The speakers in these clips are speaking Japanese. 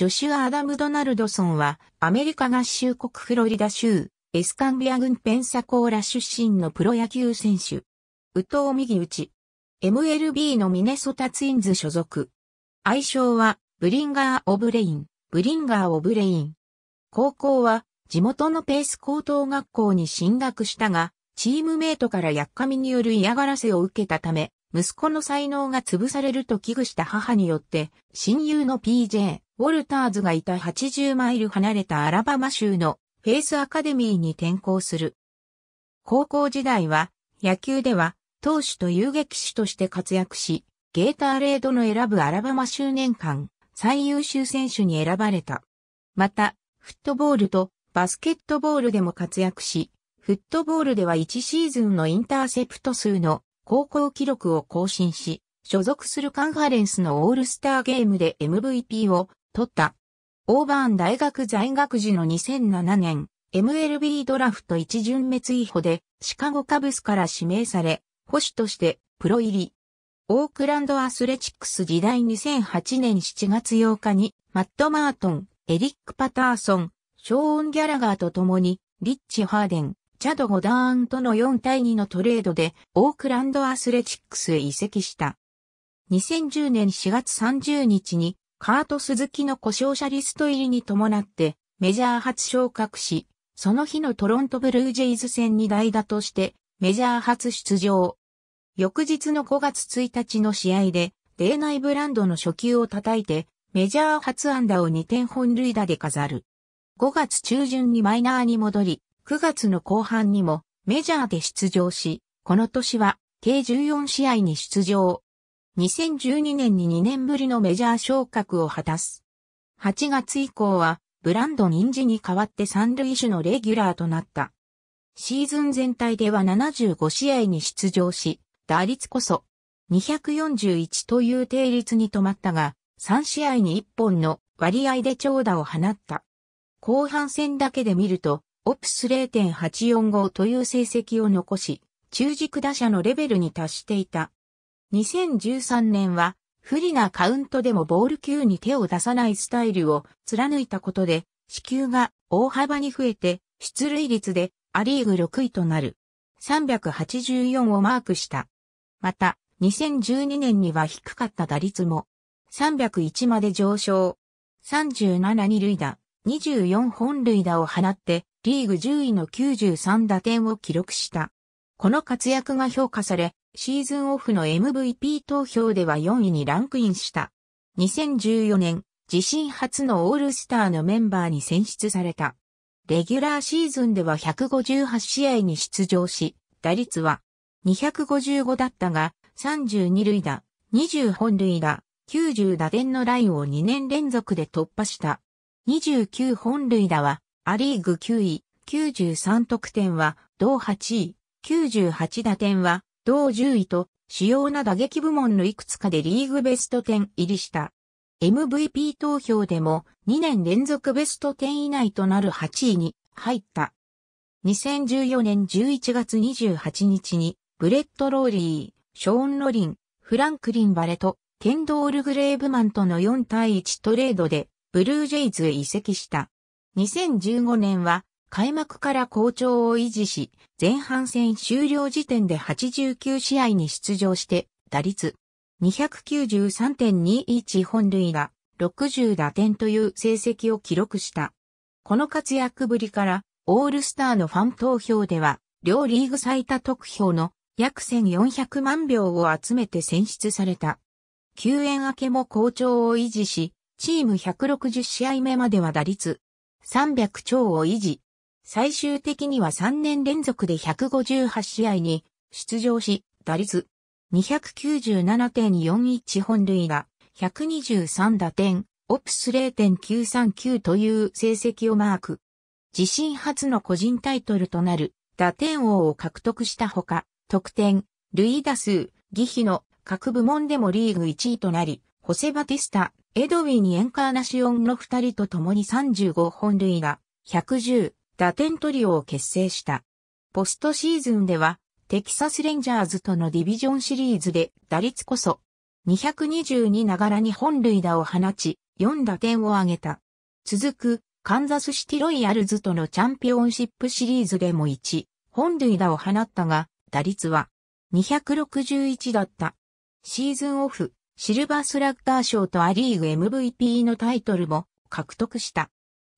ジョシュア・アダム・ドナルドソンは、アメリカ合衆国フロリダ州、エスカンビア郡ペンサコーラ出身のプロ野球選手。宇藤右打ち。MLB のミネソタツインズ所属。愛称は、ブリンガー・オブレイン、ブリンガー・オブレイン。高校は、地元のペース高等学校に進学したが、チームメイトからやっかみによる嫌がらせを受けたため、息子の才能が潰されると危惧した母によって、親友の PJ、ウォルターズがいた80マイル離れたアラバマ州のフェイスアカデミーに転校する。高校時代は野球では投手と遊撃手として活躍し、ゲーターレードの選ぶアラバマ州年間最優秀選手に選ばれた。また、フットボールとバスケットボールでも活躍し、フットボールでは1シーズンのインターセプト数の高校記録を更新し、所属するカンファレンスのオールスターゲームで MVP を取った。オーバーン大学在学時の2007年、MLB ドラフト一巡滅違法で、シカゴカブスから指名され、保守としてプロ入り。オークランドアスレチックス時代2008年7月8日に、マット・マートン、エリック・パターソン、ショーン・ギャラガーと共に、リッチ・ハーデン、チャド・ゴダーンとの4対2のトレードで、オークランドアスレチックスへ移籍した。2010年4月30日に、カート・鈴木の故障者リスト入りに伴ってメジャー初昇格し、その日のトロントブルージェイズ戦に代打としてメジャー初出場。翌日の5月1日の試合で、例内ブランドの初球を叩いて、メジャー初安打を2点本塁打で飾る。5月中旬にマイナーに戻り、9月の後半にもメジャーで出場し、この年は計14試合に出場。2012年に2年ぶりのメジャー昇格を果たす。8月以降は、ブランドン・インジに代わって三塁手のレギュラーとなった。シーズン全体では75試合に出場し、打率こそ241という定率に止まったが、3試合に1本の割合で長打を放った。後半戦だけで見ると、オプス0.845という成績を残し、中軸打者のレベルに達していた。2013年は不利なカウントでもボール球に手を出さないスタイルを貫いたことで、支給が大幅に増えて、出塁率でアリーグ6位となる。384をマークした。また、2012年には低かった打率も、301まで上昇。37二塁打、24本塁打を放って、リーグ10位の93打点を記録した。この活躍が評価され、シーズンオフの MVP 投票では4位にランクインした。2014年、自身初のオールスターのメンバーに選出された。レギュラーシーズンでは158試合に出場し、打率は255だったが、32塁打、20本塁打、90打点のラインを2年連続で突破した。29本塁打は、アリーグ9位、93得点は、同8位、98打点は、同10位と主要な打撃部門のいくつかでリーグベスト10入りした。MVP 投票でも2年連続ベスト10以内となる8位に入った。2014年11月28日にブレッド・ローリー、ショーン・ロリン、フランクリン・バレとケンドール・グレーブマンとの4対1トレードでブルージェイズへ移籍した。2015年は開幕から好調を維持し、前半戦終了時点で89試合に出場して、打率293.21本塁打、60打点という成績を記録した。この活躍ぶりから、オールスターのファン投票では、両リーグ最多得票の約1400万票を集めて選出された。休援明けも好調を維持し、チーム160試合目までは打率300超を維持。最終的には3年連続で158試合に出場し、打率297.41本塁打、123打点、オプス0.939という成績をマーク。自身初の個人タイトルとなる打点王を獲得したほか、得点、塁打数、ギ比の各部門でもリーグ1位となり、ホセバティスタ、エドウィン・エンカーナシオンの2人と共に35本塁打、110、打点トリオを結成した。ポストシーズンでは、テキサスレンジャーズとのディビジョンシリーズで打率こそ222ながらに本塁打を放ち、4打点を挙げた。続く、カンザスシティロイヤルズとのチャンピオンシップシリーズでも1、本塁打を放ったが、打率は261だった。シーズンオフ、シルバースラッガー賞とアリーグ MVP のタイトルも獲得した。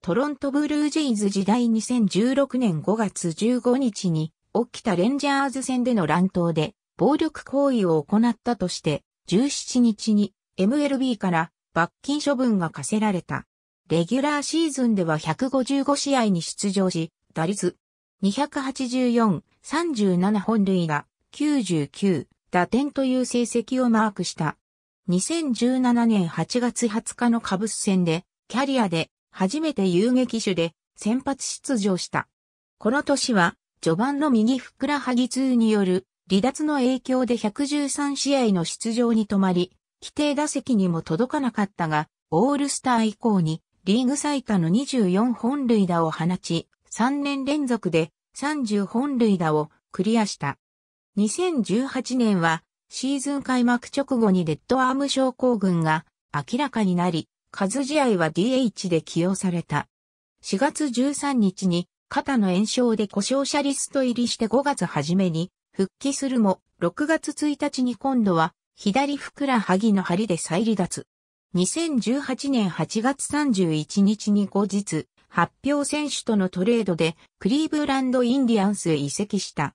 トロントブルージェイズ時代2016年5月15日に起きたレンジャーズ戦での乱闘で暴力行為を行ったとして17日に MLB から罰金処分が課せられた。レギュラーシーズンでは155試合に出場し、打率284、37本塁が99打点という成績をマークした。2017年8月20日のカブス戦でキャリアで初めて遊撃手で先発出場した。この年は、序盤の右ふくらはぎ痛による離脱の影響で113試合の出場に止まり、規定打席にも届かなかったが、オールスター以降にリーグ最多の24本塁打を放ち、3年連続で30本塁打をクリアした。2018年はシーズン開幕直後にレッドアーム症候群が明らかになり、カズ試合は DH で起用された。4月13日に肩の炎症で故障者リスト入りして5月初めに復帰するも、6月1日に今度は左ふくらはぎの針で再離脱。2018年8月31日に後日、発表選手とのトレードでクリーブランドインディアンスへ移籍した。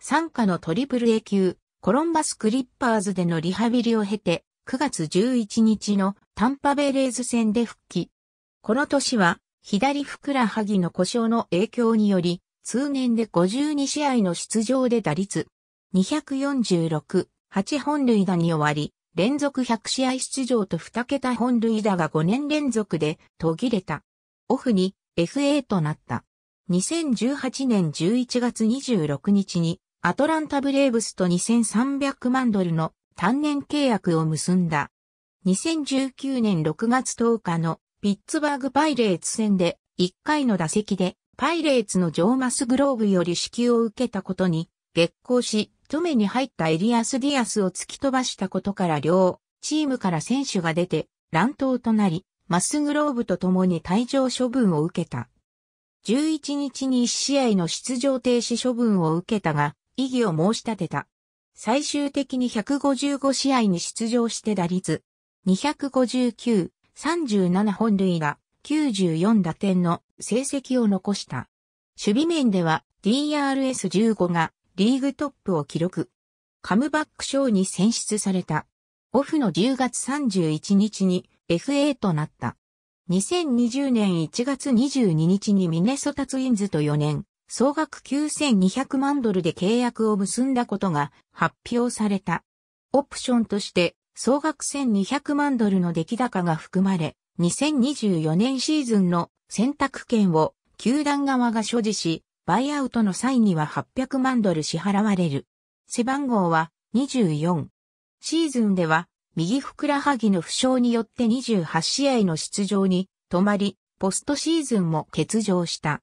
参加のトリプル A 級、コロンバスクリッパーズでのリハビリを経て、9月11日のタンパベレーズ戦で復帰。この年は、左ふくらはぎの故障の影響により、通年で52試合の出場で打率、246、8本塁打に終わり、連続100試合出場と2桁本塁打が5年連続で途切れた。オフに FA となった。2018年11月26日にアトランタブレーブスと2300万ドルの単年契約を結んだ。2019年6月10日のピッツバーグパイレーツ戦で1回の打席でパイレーツのジョーマス・グローブより支給を受けたことに激高し、止めに入ったエリアス・ディアスを突き飛ばしたことから両チームから選手が出て乱闘となり、マスグローブと共に退場処分を受けた。11日に1試合の出場停止処分を受けたが、異議を申し立てた。最終的に155試合に出場して打率259、37本塁打、94打点の成績を残した。守備面では DRS15 がリーグトップを記録。カムバック賞に選出された。オフの10月31日に FA となった。2020年1月22日にミネソタツインズと4年、総額9200万ドルで契約を結んだことが発表された。オプションとして総額1200万ドルの出来高が含まれ、2024年シーズンの選択権を球団側が所持し、バイアウトの際には800万ドル支払われる。背番号は24。シーズンでは、右ふくらはぎの負傷によって28試合の出場に止まり、ポストシーズンも欠場した。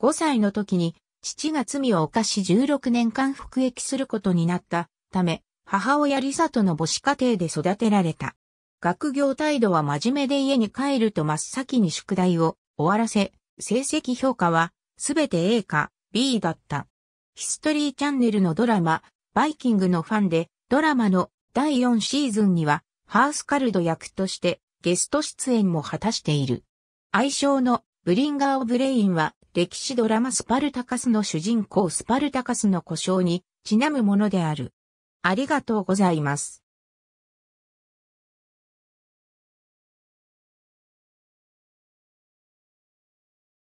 5歳の時に父が罪を犯し16年間服役することになったため、母親リサとの母子家庭で育てられた。学業態度は真面目で家に帰ると真っ先に宿題を終わらせ、成績評価はすべて A か B だった。ヒストリーチャンネルのドラマ、バイキングのファンで、ドラマの第4シーズンには、ハースカルド役としてゲスト出演も果たしている。愛称のブリンガー・オブ・レインは、歴史ドラマスパルタカスの主人公スパルタカスの故障にちなむものである。ありがとうございます。